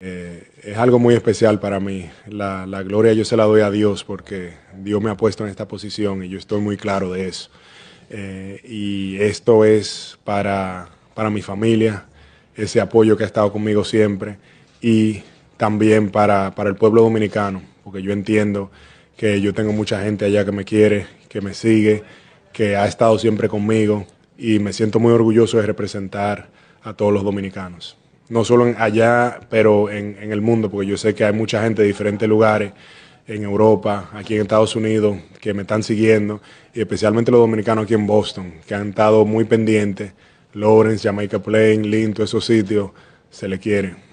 Eh, es algo muy especial para mí. La, gloria yo se la doy a Dios porque Dios me ha puesto en esta posición y yo estoy muy claro de eso. Eh, y esto es para, mi familia, ese apoyo que ha estado conmigo siempre y también para, para el pueblo dominicano, porque yo entiendo que yo tengo mucha gente allá que me quiere, que me sigue, que ha estado siempre conmigo y me siento muy orgulloso de representar a todos los dominicanos no solo en allá, pero en, el mundo, porque yo sé que hay mucha gente de diferentes lugares, en Europa, aquí en Estados Unidos, que me están siguiendo, y especialmente los dominicanos aquí en Boston, que han estado muy pendientes. Lawrence, Jamaica Plain, Linto, esos sitios, se le quiere.